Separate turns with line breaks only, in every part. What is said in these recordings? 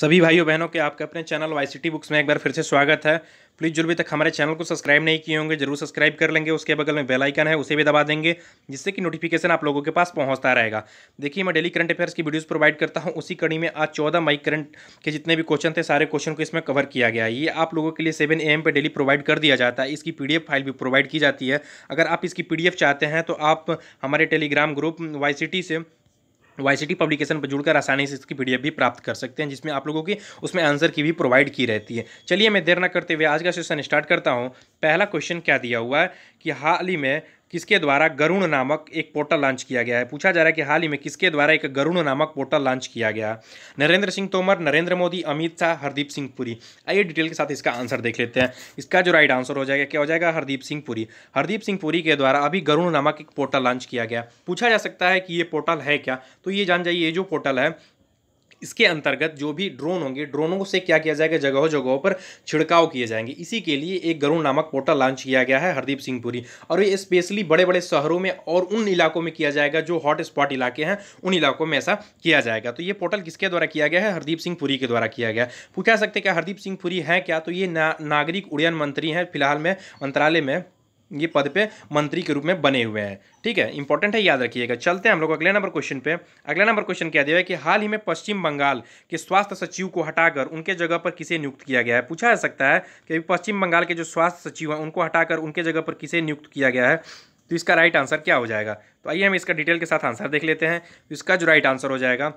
सभी भाइयों बहनों के आपके अपने चैनल वाई टी बुक्स में एक बार फिर से स्वागत है प्लीज़ जो भी तक हमारे चैनल को सब्सक्राइब नहीं किए होंगे जरूर सब्सक्राइब कर लेंगे उसके बगल में बेल आइकन है उसे भी दबा देंगे जिससे कि नोटिफिकेशन आप लोगों के पास पहुंचता रहेगा देखिए मैं डेली करंट अफेयर्स की वीडियोस प्रोवाइड करता हूं उसी कड़ी में आज चौदह मई करंट के जितने भी क्वेश्चन थे सारे क्वेश्चन को इसमें कवर किया गया है ये आप लोगों के लिए सेवन ए पे डेली प्रोवाइड कर दिया जाता है इसकी पी फाइल भी प्रोवाइड की जाती है अगर आप इसकी पी चाहते हैं तो आप हमारे टेलीग्राम ग्रुप वाई से वाई पब्लिकेशन पर जुड़कर आसानी से इसकी पीडीएफ भी प्राप्त कर सकते हैं जिसमें आप लोगों की उसमें आंसर की भी प्रोवाइड की रहती है चलिए मैं देर ना करते हुए आज का सेशन स्टार्ट करता हूँ पहला क्वेश्चन क्या दिया हुआ है कि हाल ही में किसके द्वारा गरुण नामक एक पोर्टल लॉन्च किया गया है पूछा जा रहा है कि हाल ही में किसके द्वारा एक गरुण नामक पोर्टल लॉन्च किया गया नरेंद्र सिंह तोमर नरेंद्र मोदी अमित शाह हरदीप सिंह पुरी आइए डिटेल के साथ इसका आंसर देख लेते हैं इसका जो राइट आंसर हो जाएगा क्या हो जाएगा हरदीप सिंह पुरी हरदीप सिंह पुरी के द्वारा अभी गरुण नामक एक पोर्टल लॉन्च किया गया पूछा जा सकता है कि ये पोर्टल है क्या तो ये जान जाइए ये जो पोर्टल है इसके अंतर्गत जो भी ड्रोन होंगे ड्रोनों से क्या किया जाएगा जगहों जगहों पर छिड़काव किए जाएंगे इसी के लिए एक गरुण नामक पोर्टल लॉन्च किया गया है हरदीप सिंह पुरी और ये स्पेशली बड़े बड़े शहरों में और उन इलाकों में किया जाएगा जो हॉट स्पॉट इलाके हैं उन इलाकों में ऐसा किया जाएगा तो ये पोर्टल किसके द्वारा किया गया है हरदीप सिंह पुरी के द्वारा किया गया पूछा कह सकते हैं कि हरदीप सिंह पुरी हैं क्या तो ये ना, नागरिक उड्डयन मंत्री हैं फिलहाल में मंत्रालय में ये पद पे मंत्री के रूप में बने हुए हैं ठीक है इंपॉर्टेंट है याद रखिएगा चलते हैं हम लोग अगले नंबर क्वेश्चन पे अगला नंबर क्वेश्चन क्या दिया है कि हाल ही में पश्चिम बंगाल के स्वास्थ्य सचिव को हटाकर उनके जगह पर किसे नियुक्त किया गया है पूछा जा सकता है कि पश्चिम बंगाल के जो स्वास्थ्य सचिव हैं उनको हटाकर उनके जगह पर किसे नियुक्त किया गया है तो इसका राइट आंसर क्या हो जाएगा तो आइए हम इसका डिटेल के साथ आंसर देख लेते हैं तो इसका जो राइट आंसर हो जाएगा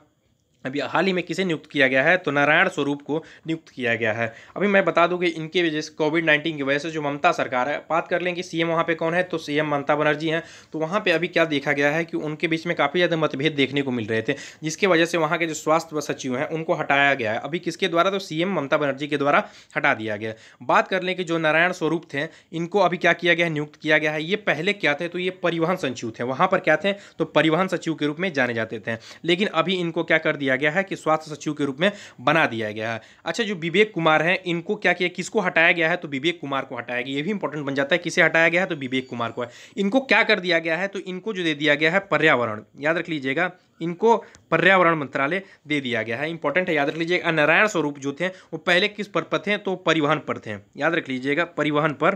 अभी हाल ही में किसे नियुक्त किया गया है तो नारायण स्वरूप को नियुक्त किया गया है अभी मैं बता दूं कि इनके वजह से कोविड नाइन्टीन की वजह से जो ममता सरकार है बात कर लें कि सीएम वहां पे कौन है तो सीएम ममता बनर्जी हैं तो वहां पे अभी क्या देखा गया है कि उनके बीच में काफ़ी ज़्यादा मतभेद देखने को मिल रहे थे जिसके वजह से वहाँ के जो स्वास्थ्य सचिव हैं उनको हटाया गया है अभी किसके द्वारा तो सीएम ममता बनर्जी के द्वारा हटा दिया गया बात कर लें कि जो नारायण स्वरूप थे इनको अभी क्या किया गया है नियुक्त किया गया है ये पहले क्या थे तो ये परिवहन सचिव थे वहाँ पर क्या थे तो परिवहन सचिव के रूप में जाने जाते थे लेकिन अभी इनको क्या कर दिया गया है कि स्वास्थ्य सचिव के रूप में बना दिया गया है अच्छा जो विवेक कुमार हैं इनको क्या किया किसको हटाया गया है तो विवेक कुमार को हटाया गया ये भी इंपॉर्टेंट बन जाता है किसे हटाया गया है तो विवेक कुमार को है इनको क्या कर दिया गया है तो इनको जो दे दिया गया है पर्यावरण याद रख लीजिएगा इनको पर्यावरण मंत्रालय दे दिया गया है इंपॉर्टेंट है याद रख लीजिएगा नारायण स्वरूप जो थे वो पहले किस पर पर थे तो परिवहन पर थे याद रख लीजिएगा परिवहन पर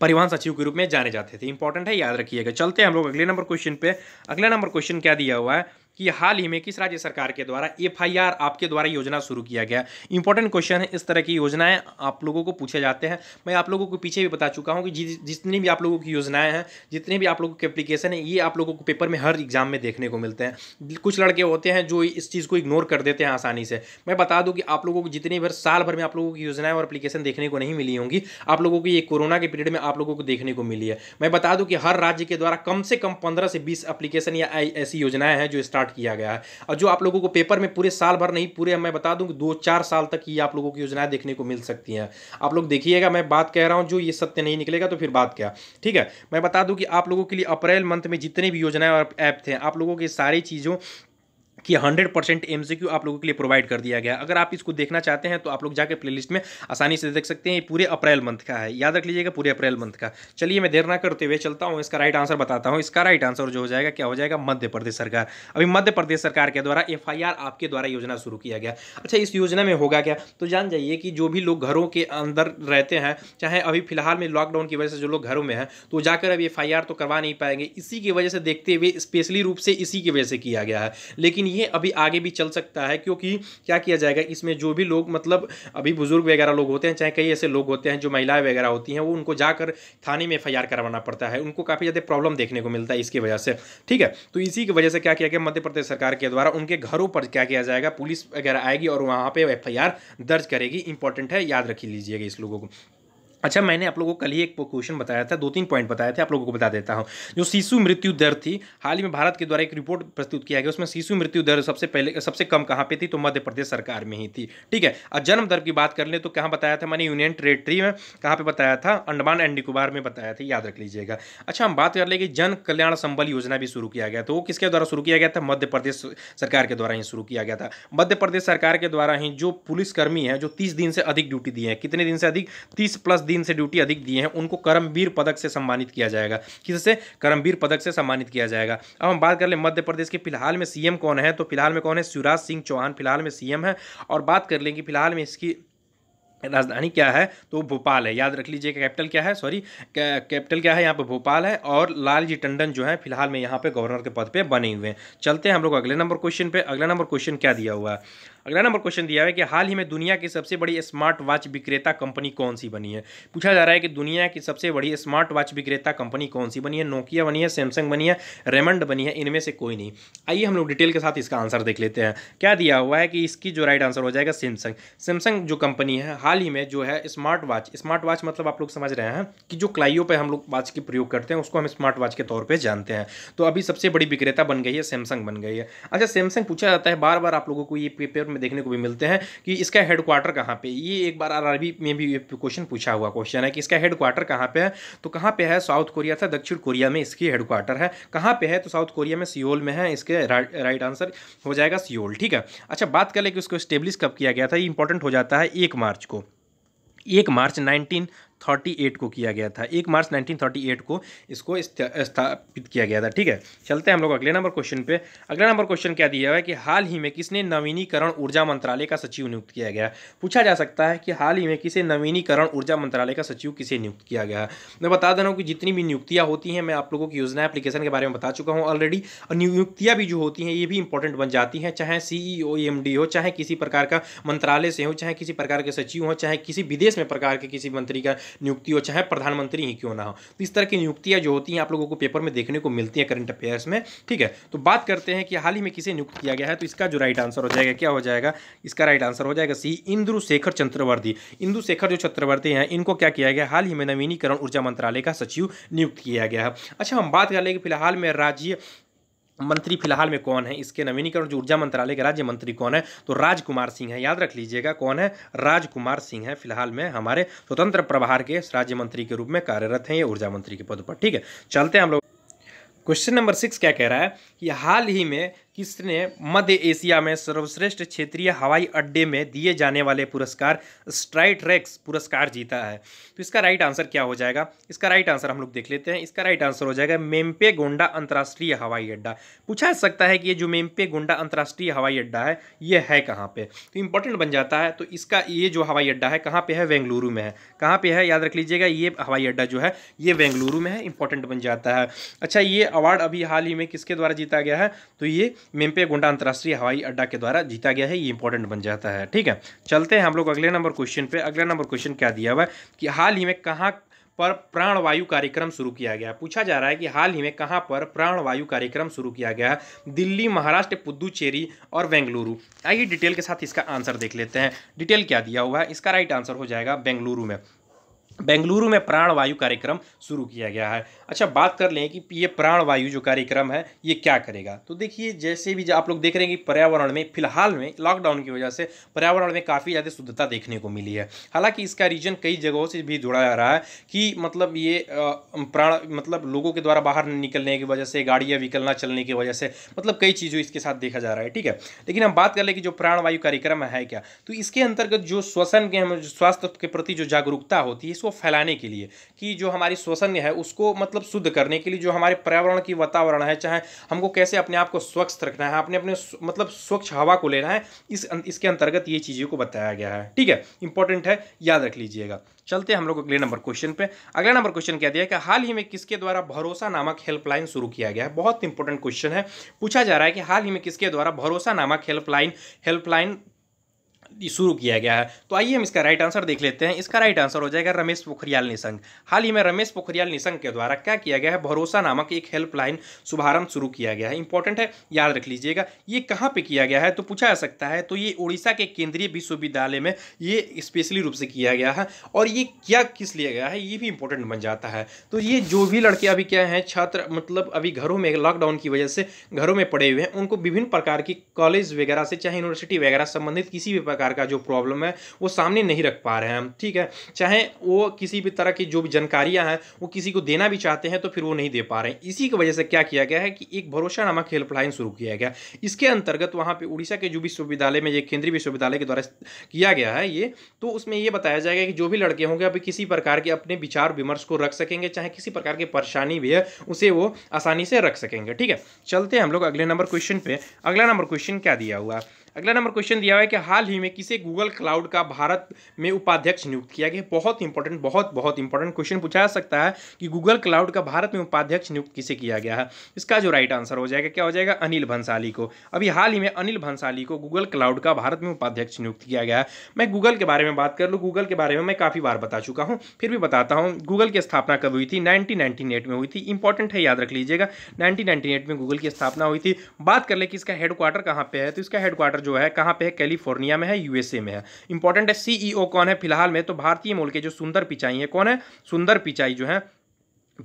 परिवहन सचिव के रूप में जाने जाते थे इंपॉर्टेंट है याद रखिएगा चलते हैं हम लोग अगले नंबर क्वेश्चन पे अगला नंबर क्वेश्चन क्या दिया हुआ है कि हाल ही में किस राज्य सरकार के द्वारा एफआईआर आपके द्वारा योजना शुरू किया गया इंपॉर्टेंट क्वेश्चन है इस तरह की योजनाएं आप लोगों को पूछे जाते हैं मैं आप लोगों को पीछे भी बता चुका हूं कि जितनी भी आप लोगों की योजनाएं हैं जितने भी आप लोगों के एप्लीकेशन है ये आप लोगों को पेपर में हर एग्जाम में देखने को मिलते हैं कुछ लड़के होते हैं जो इस चीज़ को इग्नोर कर देते हैं आसानी से मैं बता दूँ कि आप लोगों को जितनी भर साल भर में आप लोगों की योजनाएं और अप्लीकेशन देखने को नहीं मिली होंगी आप लोगों को ये कोरोना के पीरियड में आप लोगों को देखने को मिली है मैं बता दूँ कि हर राज्य के द्वारा कम से कम पंद्रह से बीस अप्लीकेशन या ऐसी योजनाएं हैं जो स्टार्ट स्टार्ट किया गया है और जो आप लोगों को पेपर में पूरे साल भर नहीं पूरे मैं बता दूँ कि दो चार साल तक ये आप लोगों की योजनाएं देखने को मिल सकती हैं आप लोग देखिएगा मैं बात कह रहा हूँ जो ये सत्य नहीं निकलेगा तो फिर बात क्या ठीक है मैं बता दूँ कि आप लोगों के लिए अप्रैल मंथ में जितने भी योजनाएं और ऐप थे आप लोगों की सारी चीज़ों कि 100 परसेंट एम आप लोगों के लिए प्रोवाइड कर दिया गया अगर आप इसको देखना चाहते हैं तो आप लोग जाकर प्लेलिस्ट में आसानी से देख सकते हैं ये पूरे अप्रैल मंथ का है याद रख लीजिएगा पूरे अप्रैल मंथ का चलिए मैं देर ना करते हुए चलता हूँ इसका राइट आंसर बताता हूँ इसका राइट आंसर जो हो जाएगा क्या हो जाएगा मध्य प्रदेश सरकार अभी मध्य प्रदेश सरकार के द्वारा एफ आपके द्वारा योजना शुरू किया गया अच्छा इस योजना में होगा क्या तो जान जाइए कि जो भी लोग घरों के अंदर रहते हैं चाहे अभी फिलहाल में लॉकडाउन की वजह से जो लोग घरों में हैं तो जाकर अभी एफ तो करवा नहीं पाएंगे इसी की वजह से देखते हुए स्पेशली रूप से इसी की वजह से किया गया है लेकिन नहीं है अभी आगे भी चल सकता है क्योंकि क्या किया जाएगा इसमें जो भी लोग मतलब अभी बुजुर्ग वगैरह लोग होते हैं चाहे कई ऐसे लोग होते हैं जो महिलाएं वगैरह होती हैं वो उनको जाकर थाने में एफ करवाना पड़ता है उनको काफ़ी ज़्यादा प्रॉब्लम देखने को मिलता है इसकी वजह से ठीक है तो इसी की वजह से क्या किया गया मध्य प्रदेश सरकार के द्वारा उनके घरों पर क्या किया जाएगा पुलिस वगैरह आएगी और वहाँ पर एफ दर्ज करेगी इंपॉर्टेंट है याद रख लीजिएगा इस लोगों को अच्छा मैंने आप लोगों को कल ही एक क्वेश्चन बताया था दो तीन पॉइंट बताया थे आप लोगों को बता देता हूँ जो शिशु मृत्यु दर थी हाल ही में भारत के द्वारा एक रिपोर्ट प्रस्तुत किया गया उसमें शिशु मृत्यु दर सबसे पहले सबसे कम कहाँ पे थी तो मध्य प्रदेश सरकार में ही थी ठीक है और जन्म दर की बात कर ले तो कहाँ बताया था मैंने यूनियन टेरेटरी में कहाँ पर बताया था अंडमान एंड निकोबार में बताया था याद रख लीजिएगा अच्छा हम बात कर ले कि जन कल्याण संबल योजना भी शुरू किया गया तो वो किसके द्वारा शुरू किया गया था मध्य प्रदेश सरकार के द्वारा ही शुरू किया गया था मध्य प्रदेश सरकार के द्वारा ही जो पुलिसकर्मी है जो तीस दिन से अधिक ड्यूटी दी है कितने दिन से अधिक तीस प्लस दिन दिन से ड्यूटी अधिक दिए हैं उनको करमवीर पदक से सम्मानित किया जाएगा किससे करमवीर पदक से सम्मानित किया जाएगा अब हम बात कर ले मध्य प्रदेश के फिलहाल में सीएम कौन है तो फिलहाल में कौन है शिवराज सिंह चौहान फिलहाल में सीएम है और बात कर लें कि फिलहाल में इसकी राजधानी क्या है तो भोपाल है याद रख लीजिए कैपिटल क्या है सॉरी कैपिटल क्या है यहाँ पे भोपाल है और लालजी टंडन जो है फिलहाल में यहाँ पे गवर्नर के पद पे बने हुए हैं चलते हैं हम लोग अगले नंबर क्वेश्चन पे अगला नंबर क्वेश्चन क्या दिया हुआ है अगला नंबर क्वेश्चन दिया है कि हाल ही में दुनिया की सबसे बड़ी स्मार्ट वॉच विक्रेता कंपनी कौन सी बनी है पूछा जा रहा है कि दुनिया की सबसे बड़ी स्मार्ट वॉच विक्रेता कंपनी कौन सी बनी है नोकिया बनी है सैमसंग बनी है रेमंड बनी है इनमें से कोई नहीं आइए हम लोग डिटेल के साथ इसका आंसर देख लेते हैं क्या दिया हुआ है कि इसकी जो राइट आंसर हो जाएगा सैमसंग सैमसंग जो कंपनी है हाल ही में जो है स्मार्ट वॉच स्मार्ट वॉच मतलब आप लोग समझ रहे हैं कि जो क्लाइयो पर हम लोग वॉच की प्रयोग करते हैं उसको हम स्मार्ट वॉच के तौर पर जानते हैं तो अभी सबसे बड़ी विक्रेता बन गई है सैमसंग बन गई है अच्छा सैमसंग पूछा जाता है बार बार आप लोगों को ये पेपर में देखने को भी मिलते हैं कि इसका हेडक्वार्टर कहाँ पे ये एक बार आर में भी क्वेश्चन पूछा हुआ क्वेश्चन है कि इसका हेडक्वार्टर कहाँ पे है तो कहाँ पे है साउथ कोरिया था दक्षिण कोरिया में इसकी हेडक्वार्टर है कहाँ पे है तो साउथ कोरिया में सियोल में है इसके राइट आंसर हो जाएगा सियोल ठीक है अच्छा बात कर ले कि उसको स्टेब्लिश कब किया गया था ये इंपॉर्टेंट हो जाता है एक मार्च को एक मार्च नाइनटीन 19... 1938 को किया गया था एक मार्च 1938 को इसको स्थापित किया गया था ठीक है चलते हैं हम लोग अगले नंबर क्वेश्चन पे अगला नंबर क्वेश्चन क्या दिया हुआ है कि हाल ही में किसने नवीनीकरण ऊर्जा मंत्रालय का सचिव नियुक्त किया गया पूछा जा सकता है कि हाल ही में किसे नवीनीकरण ऊर्जा मंत्रालय का सचिव किसे नियुक्त किया गया मैं बता दे रहा हूँ कि जितनी भी नियुक्तियाँ होती हैं मैं आप लोगों की योजना एप्लीकेशन के बारे में बता चुका हूँ ऑलरेडी और नियुक्तियाँ भी जो होती हैं ये भी इंपॉर्टेंट बन जाती हैं चाहे एम डी e हो चाहे किसी प्रकार का मंत्रालय से हो चाहे किसी प्रकार के सचिव हो चाहे किसी विदेश में प्रकार के किसी मंत्री का नियुक्ति हो चाहे प्रधानमंत्री ही क्यों ना हो तो इस तरह की नियुक्तियाँ जो होती हैं आप लोगों को पेपर में देखने को मिलती हैं करंट अफेयर्स में ठीक है तो बात करते हैं कि हाल ही में किसे नियुक्त किया गया है तो इसका जो राइट आंसर हो जाएगा क्या हो जाएगा इसका राइट आंसर हो जाएगा सी इंदु शेखर चंद्रवर्ती इंदु शेखर जो चक्रवर्ती हैं इनको क्या किया गया हाल ही में नवीनीकरण ऊर्जा मंत्रालय का सचिव नियुक्त किया गया है अच्छा हम बात कर लेंगे फिलहाल में राज्य मंत्री फिलहाल में कौन है इसके नवीनीकरण जो ऊर्जा मंत्रालय के राज्य मंत्री कौन है तो राजकुमार सिंह है याद रख लीजिएगा कौन है राजकुमार सिंह है फिलहाल में हमारे स्वतंत्र प्रभार के राज्य मंत्री के रूप में कार्यरत हैं ये ऊर्जा मंत्री के पद पर ठीक है चलते हैं हम लोग क्वेश्चन नंबर सिक्स क्या कह रहा है कि हाल ही में किसने मध्य एशिया में सर्वश्रेष्ठ क्षेत्रीय हवाई अड्डे में दिए जाने वाले पुरस्कार स्ट्राइट रैक्स पुरस्कार जीता है तो इसका राइट आंसर क्या हो जाएगा इसका राइट आंसर हम लोग देख लेते हैं इसका राइट आंसर हो जाएगा मेम्पे गोंडा अंतर्राष्ट्रीय हवाई अड्डा पूछा सकता है कि ये जो मेम्पे गोंडा अंतर्राष्ट्रीय हवाई अड्डा है ये है कहाँ पर तो इंपॉर्टेंट बन जाता है तो इसका ये जो हवाई अड्डा है कहाँ पर है बेंगलुरु में है कहाँ पर है याद रख लीजिएगा ये हवाई अड्डा जो है ये बेंगलुरु में है इंपॉर्टेंट बन जाता है अच्छा ये अवार्ड अभी हाल ही में किसके द्वारा जीता गया है तो ये मिम्पे गुंडा अंतर्राष्ट्रीय हवाई अड्डा के द्वारा जीता गया है ये इंपॉर्टेंट बन जाता है ठीक है चलते हैं हम लोग अगले नंबर क्वेश्चन पे अगला नंबर क्वेश्चन क्या दिया हुआ है कि हाल ही में कहाँ पर प्राणवायु कार्यक्रम शुरू किया गया पूछा जा रहा है कि हाल ही में कहाँ पर प्राणवायु कार्यक्रम शुरू किया गया है दिल्ली महाराष्ट्र पुदुचेरी और बेंगलुरु आइए डिटेल के साथ इसका आंसर देख लेते हैं डिटेल क्या दिया हुआ है इसका राइट आंसर हो जाएगा बेंगलुरु में बेंगलुरु में प्राणवायु कार्यक्रम शुरू किया गया है अच्छा बात कर लें कि ये प्राणवायु जो कार्यक्रम है ये क्या करेगा तो देखिए जैसे भी आप लोग देख रहे हैं कि पर्यावरण में फिलहाल में लॉकडाउन की वजह से पर्यावरण में काफ़ी ज़्यादा शुद्धता देखने को मिली है हालांकि इसका रीजन कई जगहों से भी जोड़ा जा रहा है कि मतलब ये प्राण मतलब लोगों के द्वारा बाहर निकलने की वजह से गाड़ियाँ विकलना चलने की वजह से मतलब कई चीज़ों इसके साथ देखा जा रहा है ठीक है लेकिन हम बात कर लें कि जो प्राणवायु कार्यक्रम है क्या तो इसके अंतर्गत जो श्वसन के हम स्वास्थ्य के प्रति जो जागरूकता होती है को फैलाने के लिए कि जो हमारी श्वसन है उसको मतलब शुद्ध करने के लिए जो हमारे पर्यावरण की वातावरण है चाहे हमको कैसे अपने आप को स्वच्छ रखना है अपने अपने मतलब स्वच्छ हवा को लेना है इस अं-, इसके अंतर्गत ये चीज़ों को बताया गया है ठीक है इंपॉर्टेंट है याद रख लीजिएगा चलते हैं हम लोग अगले नंबर क्वेश्चन पे अगला नंबर क्वेश्चन क्या दिया कि हाल ही में किसके द्वारा भरोसा नामक हेल्पलाइन शुरू किया गया है बहुत इंपॉर्टेंट क्वेश्चन है पूछा जा रहा है कि हाल ही में किसके द्वारा भरोसा नामक हेल्पलाइन हेल्पलाइन शुरू किया गया है तो आइए हम इसका राइट आंसर देख लेते हैं इसका राइट आंसर हो जाएगा रमेश पोखरियाल निशंक हाल ही में रमेश पोखरियाल निशंक के द्वारा क्या किया गया है भरोसा नामक एक हेल्पलाइन शुभारंभ शुरू किया गया है इंपॉर्टेंट है याद रख लीजिएगा ये कहाँ पर किया गया है तो पूछा जा सकता है तो ये उड़ीसा के केंद्रीय विश्वविद्यालय में ये स्पेशली रूप से किया गया है और ये क्या किस लिए गया है ये भी इंपॉर्टेंट बन जाता है तो ये जो भी लड़के अभी क्या हैं छात्र मतलब अभी घरों में लॉकडाउन की वजह से घरों में पड़े हुए हैं उनको विभिन्न प्रकार की कॉलेज वगैरह से चाहे यूनिवर्सिटी वगैरह संबंधित किसी भी प्रकार प्रकार का जो प्रॉब्लम है वो सामने नहीं रख पा रहे हैं हम ठीक है चाहे वो किसी भी तरह की जो भी जानकारियाँ हैं वो किसी को देना भी चाहते हैं तो फिर वो नहीं दे पा रहे हैं इसी की वजह से क्या किया गया है कि एक भरोसा नामक हेल्पलाइन शुरू किया गया इसके अंतर्गत वहाँ पर उड़ीसा के जो विश्वविद्यालय में ये केंद्रीय विश्वविद्यालय के द्वारा किया गया है ये तो उसमें ये बताया जाएगा कि जो भी लड़के होंगे अभी किसी प्रकार के अपने विचार विमर्श को रख सकेंगे चाहे किसी प्रकार की परेशानी भी है उसे वो आसानी से रख सकेंगे ठीक है चलते हैं हम लोग अगले नंबर क्वेश्चन पे अगला नंबर क्वेश्चन क्या दिया हुआ है अगला नंबर क्वेश्चन दिया हुआ है कि हाल ही में किसे गूगल क्लाउड का भारत में उपाध्यक्ष नियुक्त किया गया बहुत इंपॉर्टेंट बहुत बहुत इंपॉर्टेंट क्वेश्चन पूछा जा सकता है कि गूगल क्लाउड का भारत में उपाध्यक्ष नियुक्त किसे किया गया है इसका जो राइट आंसर हो जाएगा क्या हो जाएगा अनिल भंसाली को अभी हाल ही में अनिल भंसाली को गूगल क्लाउड का भारत में उपाध्यक्ष नियुक्त किया गया है मैं गूगल के बारे में बात कर लूँ गूगल के बारे में मैं काफ़ी बार बता चुका हूँ फिर भी बताता हूँ गूगल की स्थापना कब हुई थी नाइनटीन में हुई थी इंपॉर्टेंट है याद रख लीजिएगा नाइनटीन में गूगल की स्थापना हुई थी बात कर ले कि इसका हेडक्वार्टर कहाँ पर है तो इसका हेडक्वार्टर जो है कहाँ पे है कैलिफोर्निया में है यूएसए में है इंपॉर्टेंट है सीईओ e कौन है फिलहाल में तो भारतीय मूल के जो सुंदर पिचाई है कौन है सुंदर पिचाई जो है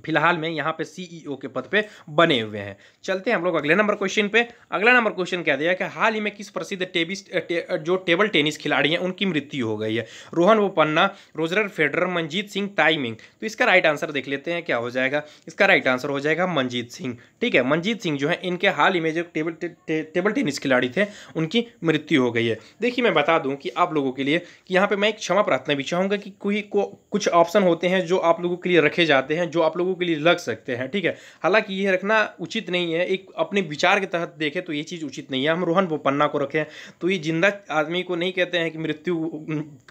फिलहाल में यहाँ पे सीईओ e के पद पे बने हुए हैं चलते हैं हम लोग अगले नंबर क्वेश्चन पे अगला नंबर क्वेश्चन क्या दिया कि हाल ही में किस प्रसिद्ध टेबिस टे, जो टेबल टेनिस खिलाड़ी हैं उनकी मृत्यु हो गई है Rohan Bopanna Roger Federer Manjeet Singh timing तो इसका राइट आंसर देख लेते हैं क्या हो जाएगा इसका राइट आंसर हो जाएगा मनजीत सिंह ठीक है मनजीत सिंह जो है इनके हाल ही में जो टेबल टेबल टेनिस खिलाड़ी थे उनकी मृत्यु हो गई है देखिए मैं बता दूँ कि आप लोगों के लिए कि यहाँ पर मैं एक क्षमा प्रार्थना भी चाहूँगा कि कोई को कुछ ऑप्शन होते हैं जो आप लोगों के लिए रखे जाते हैं जो आप लोगों के लिए लग सकते हैं ठीक है हालांकि ये रखना उचित नहीं है एक अपने विचार के तहत देखें तो ये चीज़ उचित नहीं है हम रोहन बोपन्ना को रखें तो ये जिंदा आदमी को नहीं कहते हैं कि मृत्यु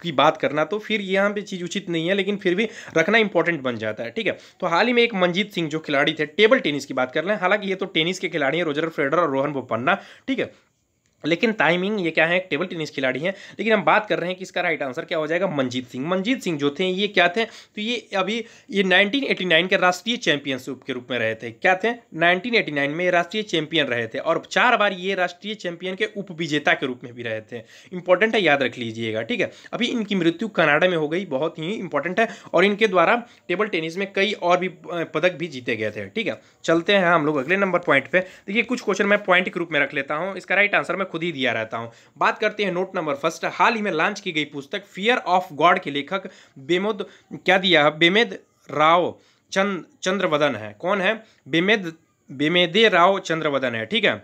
की बात करना तो फिर यहाँ पर चीज़ उचित नहीं है लेकिन फिर भी रखना इंपॉर्टेंट बन जाता है ठीक है तो हाल ही में एक मंजीत सिंह जो खिलाड़ी थे टेबल टेनिस की बात कर लें हालांकि ये तो टेनिस के खिलाड़ी हैं रोजर फ्रेडर और रोहन बोपन्ना ठीक है लेकिन टाइमिंग ये क्या है टेबल टेनिस खिलाड़ी हैं लेकिन हम बात कर रहे हैं कि इसका राइट आंसर क्या हो जाएगा मनजीत सिंह मंजीत सिंह जो थे ये क्या थे तो ये अभी ये 1989 के राष्ट्रीय चैंपियनशिप के रूप में रहे थे क्या थे 1989 में ये राष्ट्रीय चैंपियन रहे थे और चार बार ये राष्ट्रीय चैंपियन के उप विजेता के रूप में भी रहे थे इंपॉर्टेंट है याद रख लीजिएगा ठीक है अभी इनकी मृत्यु कनाडा में हो गई बहुत ही इंपॉर्टेंट है और इनके द्वारा टेबल टेनिस में कई और भी पदक भी जीते गए थे ठीक है चलते हैं हम लोग अगले नंबर पॉइंट पर देखिए कुछ क्वेश्चन मैं पॉइंट के रूप में रख लेता हूँ इसका राइट आंसर मैं खुद ही दिया रहता हूं बात करते हैं नोट नंबर फर्स्ट हाल ही में लॉन्च की गई पुस्तक फियर ऑफ गॉड के लेखक बेमोद क्या दिया है बेमेद राव चंद चंद्रवदन है कौन है बेमेद बेमेदे राव चंद्रवदन है ठीक है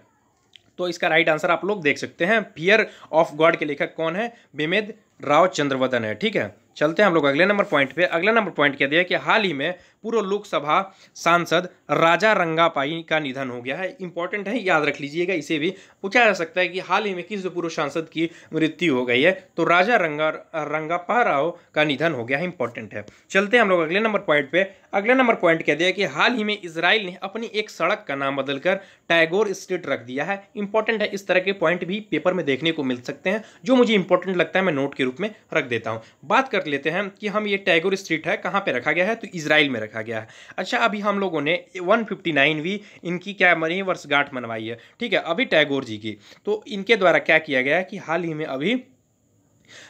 तो इसका राइट आंसर आप लोग देख सकते हैं फियर ऑफ गॉड के लेखक कौन है बेमेद राव चंद्रवदन है ठीक है चलते हैं हम लोग अगले नंबर पॉइंट पे अगला नंबर पॉइंट क्या दिया कि हाल ही में पूर्व लोकसभा सांसद राजा रंगापाई का निधन हो गया है इंपॉर्टेंट है याद रख लीजिएगा इसे भी पूछा जा सकता है कि हाल ही में किस पूर्व सांसद की मृत्यु हो गई है तो राजा रंगा रंगापा राव का निधन हो गया है इंपॉर्टेंट है चलते हैं हम लोग अगले नंबर पॉइंट पे अगले नंबर पॉइंट क्या दिया कि हाल ही में इसराइल ने अपनी एक सड़क का नाम बदलकर टैगोर स्ट्रीट रख दिया है इंपॉर्टेंट है इस तरह के पॉइंट भी पेपर में देखने को मिल सकते हैं जो मुझे इंपॉर्टेंट लगता है मैं नोट के रूप में रख देता हूँ बात करते रख लेते हैं कि हम ये टैगोर स्ट्रीट है कहाँ पे रखा गया है तो इसराइल में रखा गया है अच्छा अभी हम लोगों ने वन फिफ्टी नाइनवीं इनकी क्या मनी वर्षगांठ मनवाई है ठीक है अभी टैगोर जी की तो इनके द्वारा क्या किया गया है कि हाल ही में अभी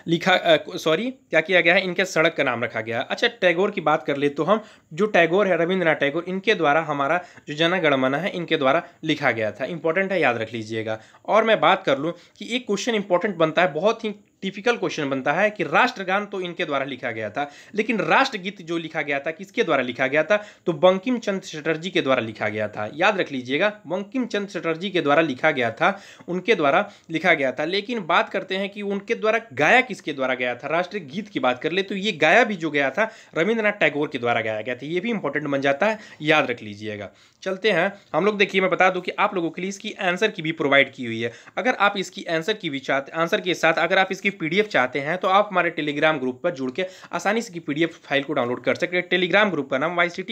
लिखा सॉरी क्या किया गया है इनके सड़क का नाम रखा गया है अच्छा टैगोर की बात कर ले तो हम जो टैगोर है रविंद्रनाथ टैगोर इनके द्वारा हमारा जो जनगणमना है इनके द्वारा लिखा गया था इंपॉर्टेंट है याद रख लीजिएगा और मैं बात कर लूँ कि एक क्वेश्चन इंपॉर्टेंट बनता है बहुत ही टिपिकल क्वेश्चन बनता है कि राष्ट्रगान तो इनके द्वारा लिखा गया था लेकिन राष्ट्रगीत जो लिखा गया था किसके द्वारा लिखा गया था तो बंकिम चंद चटर्जी के द्वारा लिखा गया था याद रख लीजिएगा बंकिम चंद चटर्जी के द्वारा लिखा गया था उनके द्वारा लिखा गया था लेकिन बात करते हैं कि उनके द्वारा गाया किसके द्वारा गया था राष्ट्र गीत की बात कर ले तो ये गाया भी जो गया था रविंद्रनाथ टैगोर के द्वारा गाया गया था ये भी इंपॉर्टेंट बन जाता है याद रख लीजिएगा चलते हैं हम लोग देखिए मैं बता दूं कि आप लोगों के लिए इसकी आंसर की भी प्रोवाइड की हुई है अगर आप इसकी आंसर की भी चाहते आंसर के साथ अगर आप इसकी इसकी पीडीएफ चाहते हैं तो आप हमारे टेलीग्राम ग्रुप पर जुड़ के आसानी से पीडीएफ फाइल को डाउनलोड कर सकते हैं टेलीग्राम ग्रुप का नाम वाई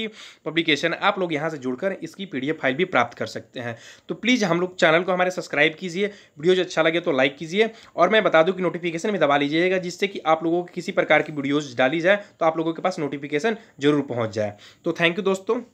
पब्लिकेशन आप लोग यहाँ से जुड़कर इसकी पीडीएफ फाइल भी प्राप्त कर सकते हैं तो प्लीज़ हम लोग चैनल को हमारे सब्सक्राइब कीजिए जो अच्छा लगे तो लाइक कीजिए और मैं बता दूँ कि नोटिफिकेशन भी दबा लीजिएगा जिससे कि आप लोगों को किसी प्रकार की वीडियोज़ डाली जाए तो आप लोगों के पास नोटिफिकेशन जरूर पहुँच जाए तो थैंक यू दोस्तों